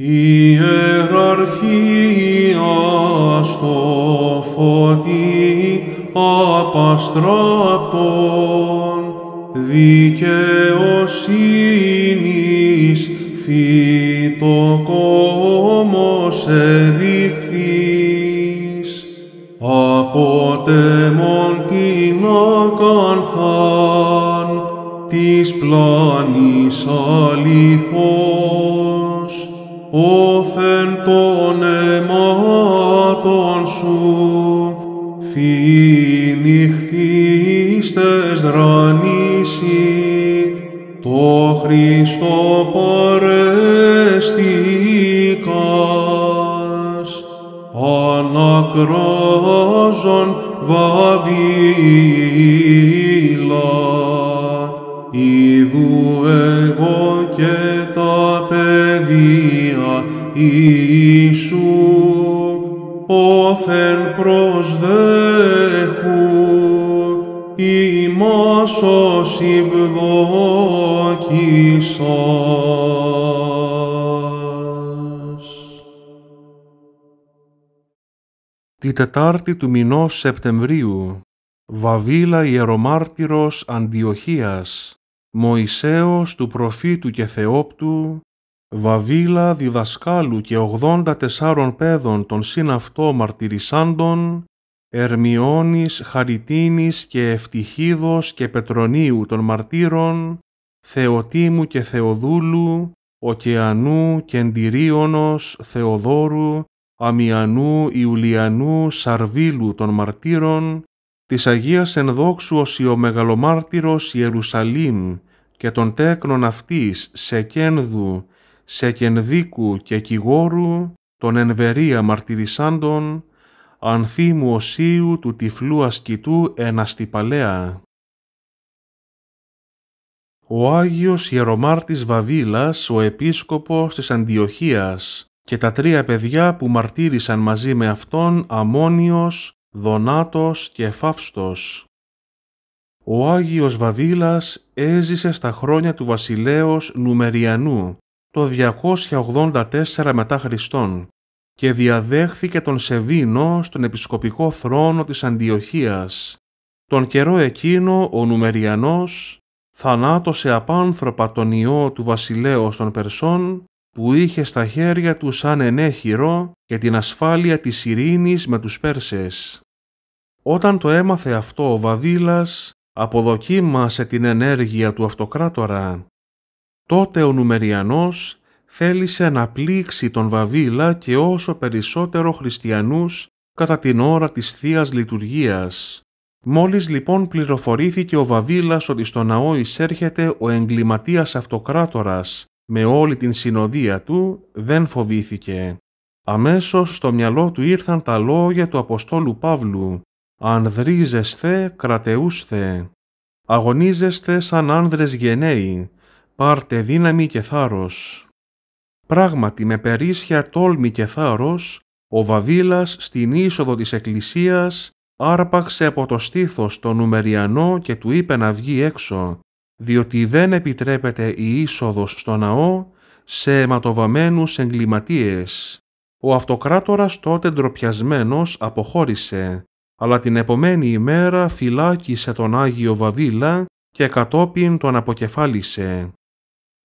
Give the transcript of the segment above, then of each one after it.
Ιεραρχία στο φωτί απαστράπτων, δικαιοσύνης φυτοκόμος εδειχθείς, τέμον την ακανθάν, της πλάνης αληθών, όθεν των αιμάτων σου, φοι δρανήσι το Χριστό παρέστηκας, ανακράζον βαβείς. όθεν προσδέχουν ημάς ως ευδόκησας. Τη Τετάρτη του μηνός Σεπτεμβρίου, Βαβίλα ιερομάρτυρος Αντιοχίας, Μωυσέος του προφήτου και Θεόπτου, βαβίλα διδασκάλου και ογδόντα τεσσάρων παιδών των συν αυτό μαρτυρισάντων, Ερμιώνης, Χαριτίνης και Ευτυχίδος και Πετρονίου των μαρτύρων, Θεοτήμου και Θεοδούλου, Οκεανού και Θεοδόρου, Αμιανού, Ιουλιανού, Σαρβίλου των μαρτύρων, της Αγίας Ενδόξου ως Ιωμεγαλομάρτυρος Ιερουσαλήμ και των τέκνων αυτής Σεκένδου σε κενδίκου και κυγόρου τον ενβερία μαρτυρισάντων ανθίμου οσίου του τυφλού ασκητού εναστιπαλέα. Ο Άγιος Ιερομάρτης Βαβίλας, ο επίσκοπος της Αντιοχίας και τα τρία παιδιά που μαρτύρησαν μαζί με αυτόν Αμόνιος, Δονάτος και Φαύστος. Ο Άγιος Βαβίλας έζησε στα χρόνια του βασιλέως Νουμεριανού το 284 μετά Χριστόν και διαδέχθηκε τον Σεβίνο στον επισκοπικό θρόνο της Αντιοχίας. Τον καιρό εκείνο ο Νουμεριανός θανάτωσε απάνθρωπα τον ιό του βασιλέως των Περσών που είχε στα χέρια του σαν ενέχειρο και την ασφάλεια της ειρήνης με τους Πέρσες. Όταν το έμαθε αυτό ο Βαβίλας, αποδοκίμασε την ενέργεια του αυτοκράτορα Τότε ο Νουμεριανός θέλησε να πλήξει τον Βαβίλα και όσο περισσότερο χριστιανούς κατά την ώρα της θείας Λειτουργίας. Μόλις λοιπόν πληροφορήθηκε ο Βαβίλας ότι στο ναό εισέρχεται ο εγκληματίας αυτοκράτορας με όλη την συνοδεία του, δεν φοβήθηκε. Αμέσως στο μυαλό του ήρθαν τα λόγια του Αποστόλου Παύλου «Ανδρίζεσθε, κρατεούσθε». «Αγωνίζεσθε σαν άνδρες γενναίοι, πάρτε δύναμη και θάρρος. Πράγματι με περίσσια τόλμη και θάρρος, ο Βαβίλας στην είσοδο της εκκλησίας άρπαξε από το στήθος τον Ουμεριανό και του είπε να βγει έξω, διότι δεν επιτρέπεται η είσοδος στο ναό σε αιματοβαμμένους εγκληματίες. Ο αυτοκράτορας τότε ντροπιασμένος αποχώρησε, αλλά την επομένη ημέρα φυλάκισε τον Άγιο Βαβίλα και κατόπιν τον αποκεφάλισε.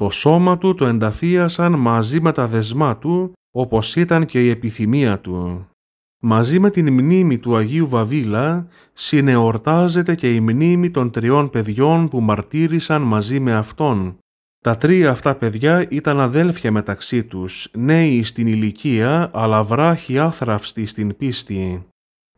Το σώμα του το ενταφίασαν μαζί με τα δεσμά του, όπως ήταν και η επιθυμία του. Μαζί με την μνήμη του Αγίου Βαβίλα συνεορτάζεται και η μνήμη των τριών παιδιών που μαρτύρησαν μαζί με αυτόν. Τα τρία αυτά παιδιά ήταν αδέλφια μεταξύ τους, νέοι στην ηλικία αλλά βράχοι άθραυστοι στην πίστη.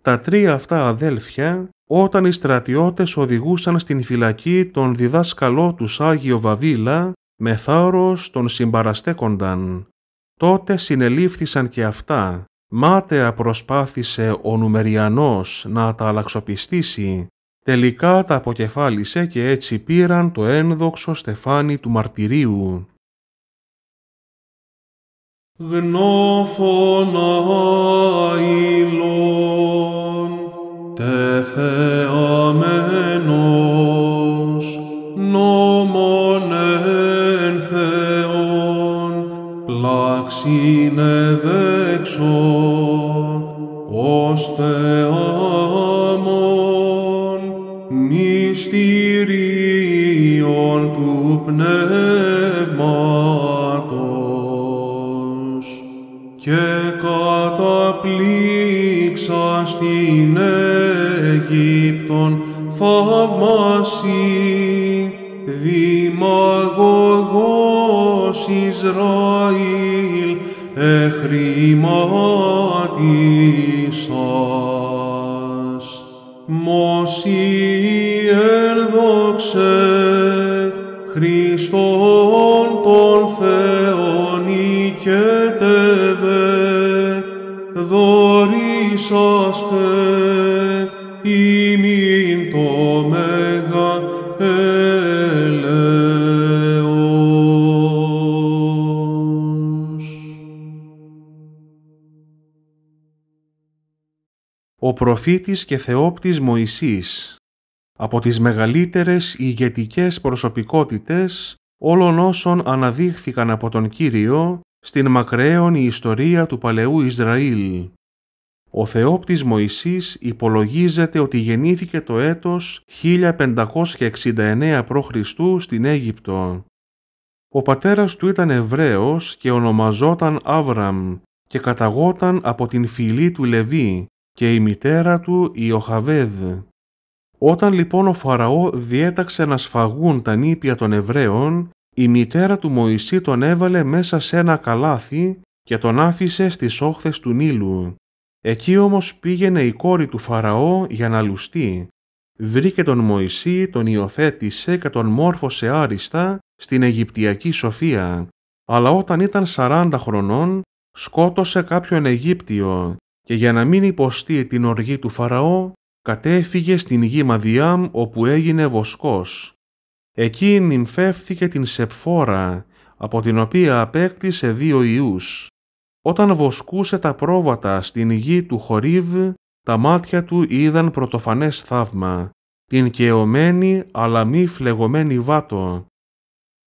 Τα τρία αυτά αδέλφια, όταν οι στρατιώτες οδηγούσαν στην φυλακή τον διδάσκαλό τους Άγιο Βαβίλα, με θάρρος τον συμπαραστέκονταν. Τότε συνελήφθησαν και αυτά. Μάταια προσπάθησε ο Νουμεριανός να τα αλλαξοπιστήσει. Τελικά τα αποκεφάλισε και έτσι πήραν το ένδοξο στεφάνι του μαρτυρίου. Γνώφωνα ήλων, θεαμένων τον εν Θεόν, πλάξιν εδέξον, ως Θεάμον, μυστηρίον του πνεύματος, και καταπλήξα στην Αιγύπτον θαυμασί Ισραήλ εχρηματίσας. Μωσή ελδόξε Χριστόν τον Θεόν οικετεύε Θεόν. ο προφήτης και θεόπτης Μωυσής, από τις μεγαλύτερες ηγετικές προσωπικότητες όλων όσων αναδείχθηκαν από τον Κύριο στην η ιστορία του Παλαιού Ισραήλ. Ο Θεόπτης Μωυσής υπολογίζεται ότι γεννήθηκε το έτος 1569 π.Χ. στην Αίγυπτο. Ο πατέρας του ήταν Εβραίος και ονομαζόταν Άβραμ και καταγόταν από την φυλή του Λεβί, και η μητέρα του η Οχαβέδ. Όταν λοιπόν ο Φαραώ διέταξε να σφαγούν τα νήπια των Εβραίων, η μητέρα του Μωυσή τον έβαλε μέσα σε ένα καλάθι και τον άφησε στις όχθες του Νείλου. Εκεί όμως πήγαινε η κόρη του Φαραώ για να λουστεί. Βρήκε τον Μωυσή, τον υιοθέτησε και τον μόρφωσε άριστα στην Αιγυπτιακή Σοφία. Αλλά όταν ήταν 40 χρονών, σκότωσε κάποιον Αιγύπτιο και για να μην υποστεί την οργή του Φαραώ, κατέφυγε στην γη Μαδιάμ όπου έγινε βοσκός. Εκεί νυμφεύθηκε την Σεπφόρα, από την οποία απέκτησε δύο ιούς. Όταν βοσκούσε τα πρόβατα στην γη του Χορίβ, τα μάτια του είδαν πρωτοφανές θαύμα, την καιωμένη αλλά μη φλεγωμένη βάτο,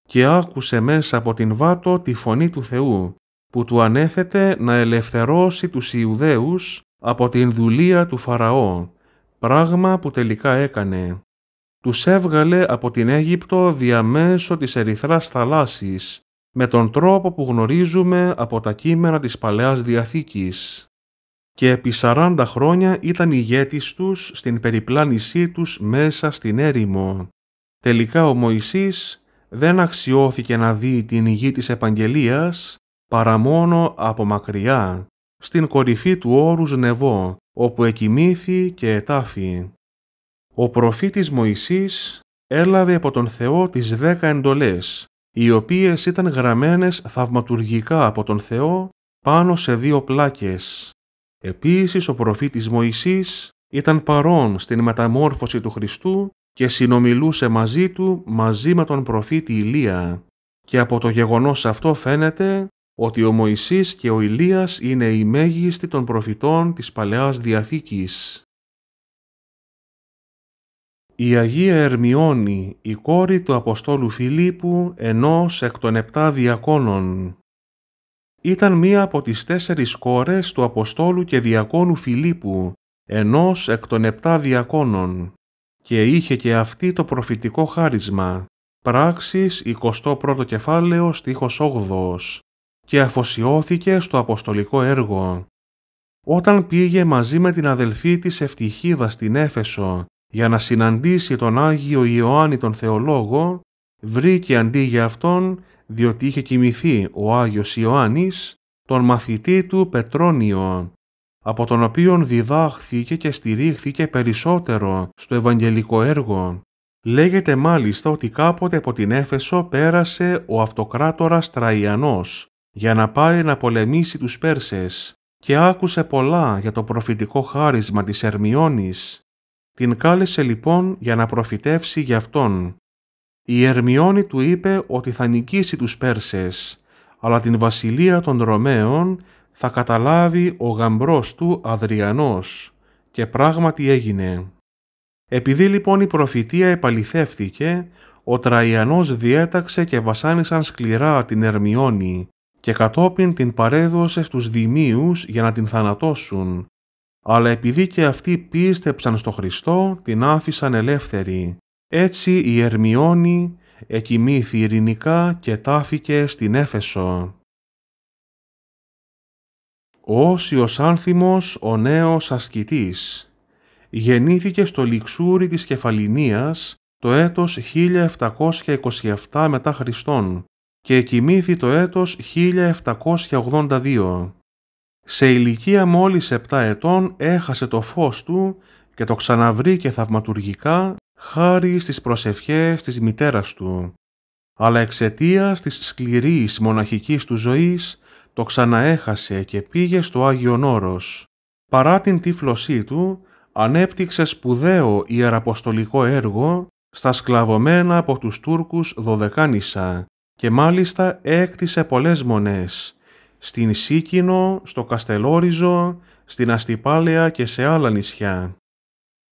και άκουσε μέσα από την βάτο τη φωνή του Θεού που του ανέθετε να ελευθερώσει τους Ιουδαίους από την δουλεία του Φαραώ, πράγμα που τελικά έκανε. Τους έβγαλε από την Αίγυπτο διαμέσω της ερυθράς θαλάσσης, με τον τρόπο που γνωρίζουμε από τα κείμενα της Παλαιάς Διαθήκης και επί 40 χρόνια ήταν ηγέτης τους στην περιπλάνησή τους μέσα στην έρημο. Τελικά ο Μωυσής δεν αξιώθηκε να δει την γη της Επαγγελίας, παρά μόνο από μακριά, στην κορυφή του όρους Νεβό, όπου εκοιμήθη και ετάφη. Ο προφήτης Μωυσής έλαβε από τον Θεό τις δέκα εντολές, οι οποίες ήταν γραμμένες θαυματουργικά από τον Θεό πάνω σε δύο πλάκες. Επίσης ο προφήτης Μωυσής ήταν παρόν στην μεταμόρφωση του Χριστού και συνομιλούσε μαζί του μαζί με τον προφήτη Ηλία. Και από το γεγονός αυτό φαίνεται ότι ο Μωυσής και ο Ηλίας είναι οι μέγιστοι των προφητών της Παλαιάς Διαθήκης. Η Αγία Ερμιώνη, η κόρη του Αποστόλου Φιλίππου, ενός εκ των επτά διακόνων. Ήταν μία από τις τέσσερις κόρες του Αποστόλου και Διακόνου Φιλίππου, ενός εκ των επτά διακόνων, και είχε και αυτή το προφητικό χάρισμα. Πράξεις 21ο κεφάλαιο στίχος 8 και αφοσιώθηκε στο αποστολικό έργο. Όταν πήγε μαζί με την αδελφή της Ευτυχίδα στην Έφεσο για να συναντήσει τον Άγιο Ιωάννη τον Θεολόγο, βρήκε αντί για αυτόν, διότι είχε κοιμηθεί ο Άγιος Ιωάννης, τον μαθητή του Πετρόνιο, από τον οποίον διδάχθηκε και στηρίχθηκε περισσότερο στο Ευαγγελικό έργο. Λέγεται μάλιστα ότι κάποτε από την Έφεσο πέρασε ο αυτοκράτορας Τραϊανός, για να πάει να πολεμήσει τους Πέρσες και άκουσε πολλά για το προφητικό χάρισμα της Ερμιόνης. Την κάλεσε λοιπόν για να προφητεύσει για αυτόν. Η Ερμιόνη του είπε ότι θα νικήσει τους Πέρσες, αλλά την βασιλεία των Ρωμαίων θα καταλάβει ο γαμπρός του Αδριανός και πράγματι έγινε. Επειδή λοιπόν η προφητεία επαληθεύτηκε, ο Τραϊανός διέταξε και βασάνισαν σκληρά την Ερμιόνη και κατόπιν την παρέδωσε στους δημίους για να την θανατώσουν, αλλά επειδή και αυτοί πίστεψαν στο Χριστό, την άφησαν ελεύθερη. Έτσι η Ερμιόνη εκοιμήθη ειρηνικά και τάφηκε στην Έφεσο. Ο Όσιος Άνθιμος, ο νέος ασκητής, γεννήθηκε στο Λιξούρι της Κεφαλινίας το έτος 1727 μετά Χριστόν και εκοιμήθη το έτος 1782. Σε ηλικία μόλις 7 ετών έχασε το φως του και το ξαναβρήκε θαυματουργικά χάρη στις προσευχές της μητέρας του. Αλλά εξαιτίας της σκληρής μοναχικής του ζωής το ξαναέχασε και πήγε στο Άγιο Όρος. Παρά την τύφλωσή του, ανέπτυξε σπουδαίο ιεραποστολικό έργο στα σκλαβωμένα από τους Τούρκους Δωδεκάνησα και μάλιστα έκτισε πολλές μονές στην Σίκινο, στο Καστελόριζο, στην Αστυπάλαια και σε άλλα νησιά.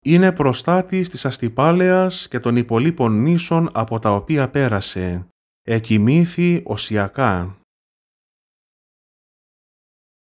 Είναι προστάτης της Αστυπάλαιας και των υπολείπων νήσων από τα οποία πέρασε. Εκοιμήθη οσιακά.